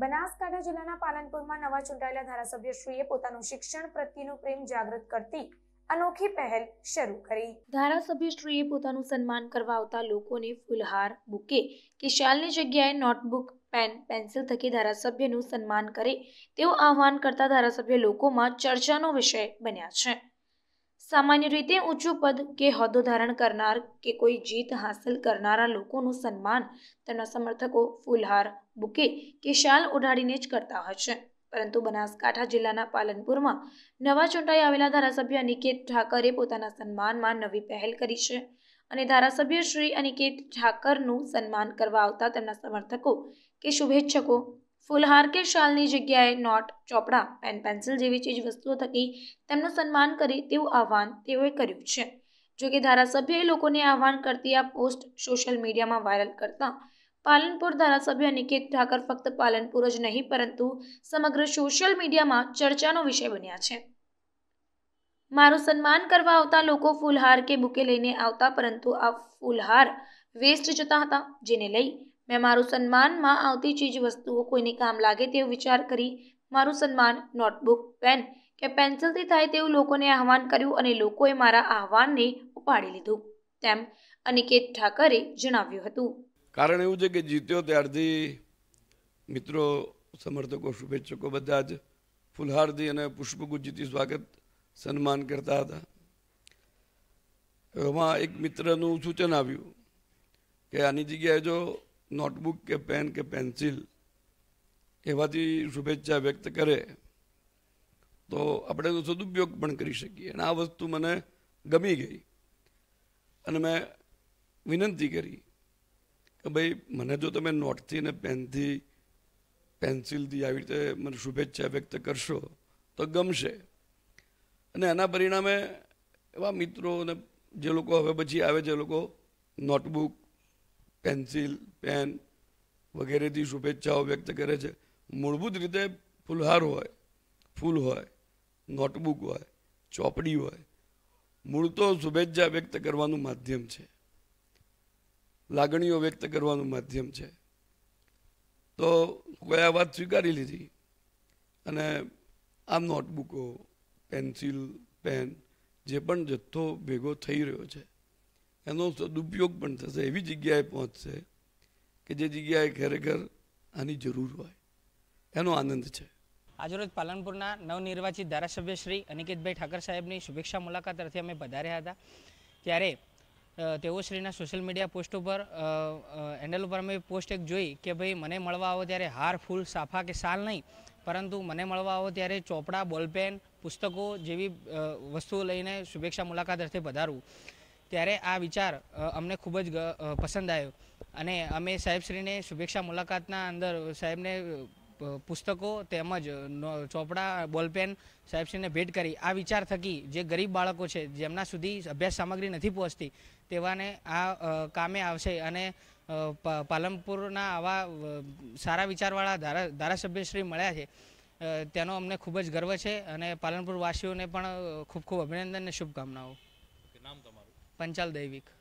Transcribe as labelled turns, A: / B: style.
A: બનાસકાંઠા જિલ્લાના પાલનપુરમાં નવા ચૂંટાયેલા ધારાસભ્યશ્રીએ પોતાનું શિક્ષણ પ્રત્યેનું પ્રેમ જાગૃત કરતી અનોખી પહેલ શરૂ કરી ધારાસભ્યશ્રીએ પોતાનું સન્માન કરવા આવતા લોકોને ફૂલહાર બુકે કે શાલની જગ્યાએ નોટબુક પેન પેન્સિલ થકી ધારાસભ્યનું સન્માન કરે તેવું આહવાન કરતા ધારાસભ્ય લોકોમાં ચર્ચાનો વિષય બન્યા છે સામાન્ય રીતે ઊંચું પદ કે હોદ્દો ધારણ કરનાર કે કોઈ જીત હાંસલ કરનારા લોકોનું સન્માન તેમના સમર્થકો ફૂલહાર બુકે કે શાલ ઉડાડીને જ કરતા હોય છે પરંતુ બનાસકાંઠા જિલ્લાના પાલનપુરમાં નવા ચૂંટાઈ આવેલા ધારાસભ્ય અનિકેત ઠાકરે પોતાના સન્માનમાં નવી પહેલ કરી છે અને ધારાસભ્ય શ્રી અનિકેત ઠાકરનું સન્માન કરવા આવતા તેમના સમર્થકો કે શુભેચ્છકો ફુલહાર કે શાલની જગ્યાએ નોટ ચોપડા પેન પેન્સિલ જેવી ચીજ વસ્તુઓ થકી તેમનું સન્માન કરે તેવું આહવાન તેઓએ કર્યું છે જો કે ધારાસભ્યએ લોકોને આહવાન કરતી આ પોસ્ટ સોશિયલ મીડિયામાં વાયરલ કરતા પાલનપુર ધારાસભ્ય નિકેત ઠાકર ફક્ત પાલનપુર જ નહીં પરંતુ સમગ્ર સોશિયલ મીડિયામાં ચર્ચાનો વિષય બન્યા છે મારું સન્માન કરવા આવતા લોકો ફૂલહાર કે બુકે લઈને આવતા પરંતુ આ ફૂલહાર વેસ્ટ જતા હતા જેને લઈ મેં મારું સન્માનમાં આવતી ચીજ વસ્તુઓ કોઈને કામ લાગે તેવો વિચાર કરી મારું સન્માન નોટબુક પેન કે પેન્સિલથી થાય તેવું લોકોને આહવાન કર્યું અને લોકોએ મારા આહવાનને ઉપાડી લીધું તેમ અનિકેત ઠાકરે જણાવ્યું હતું
B: કારણ એવું છે કે જીત્યો ત્યારથી મિત્રો સમર્થકો શુભેચ્છકો બધા જ ફુલહારથી અને પુષ્પગુજ્જથી સ્વાગત સન્માન કરતા હતા એમાં એક મિત્રનું સૂચન આવ્યું કે આની જગ્યાએ જો નોટબુક કે પેન કે પેન્સિલ એવાથી શુભેચ્છા વ્યક્ત કરે તો આપણે તો સદુપયોગ પણ કરી શકીએ અને આ વસ્તુ મને ગમી ગઈ અને મેં વિનંતી કરી કે ભાઈ મને જો તમે નોટથી ને પેનથી પેન્સિલથી આવી રીતે મને શુભેચ્છા વ્યક્ત કરશો તો ગમશે અને એના પરિણામે એવા મિત્રો અને જે લોકો હવે પછી આવે છે લોકો નોટબુક પેન્સિલ પેન વગેરેથી શુભેચ્છાઓ વ્યક્ત કરે છે મૂળભૂત રીતે ફુલહાર હોય ફૂલ હોય નોટબુક હોય ચોપડી હોય મૂળ તો શુભેચ્છા વ્યક્ત કરવાનું માધ્યમ છે લાગણીઓ વ્યક્ત કરવાનું માધ્યમ છે તો કોઈ આ વાત સ્વીકારી લીધી અને આ નોટબુકો પેન્સિલ પેન જે પણ જથ્થો ભેગો થઈ રહ્યો છે એનો સદુપયોગ પણ થશે એવી જગ્યાએ પહોંચશે કે જે જગ્યાએ ખરેખર આની જરૂર હોય એનો આનંદ છે
C: આજરોજ પાલનપુરના નવનિર્વાચિત ધારાસભ્ય શ્રી અનિકેતભાઈ ઠાકર સાહેબની શુભેચ્છા મુલાકાત અર્થે અમે પધાર્યા હતા ત્યારે તેઓ શ્રીના સોશિયલ મીડિયા પોસ્ટ ઉપર હેન્ડલ ઉપર અમે પોસ્ટ એક જોઈ કે ભાઈ મને મળવા આવો ત્યારે હાર ફૂલ સાફા કે સાલ નહીં પરંતુ મને મળવા આવો ત્યારે ચોપડા બોલપેન પુસ્તકો જેવી વસ્તુઓ લઈને શુભેચ્છા મુલાકાત અર્થે પધારવું ત્યારે આ વિચાર અમને ખૂબ જ પસંદ આવ્યો અને અમે સાહેબશ્રીને શુભેચ્છા મુલાકાતના અંદર સાહેબને પુસ્તકો તેમજ ચોપડા બોલપેન સાહેબશ્રીને ભેટ કરી આ વિચાર થકી જે ગરીબ બાળકો છે જેમના સુધી અભ્યાસ સામગ્રી નથી પહોંચતી તેવાને આ કામે આવશે અને પાલનપુરના આવા સારા વિચારવાળા ધારા ધારાસભ્યશ્રી મળ્યા છે તેનો અમને ખૂબ જ ગર્વ છે અને પાલનપુર વાસીઓને પણ ખૂબ ખૂબ અભિનંદન અને શુભકામનાઓ નામ તમારું પંચાલ દૈવિક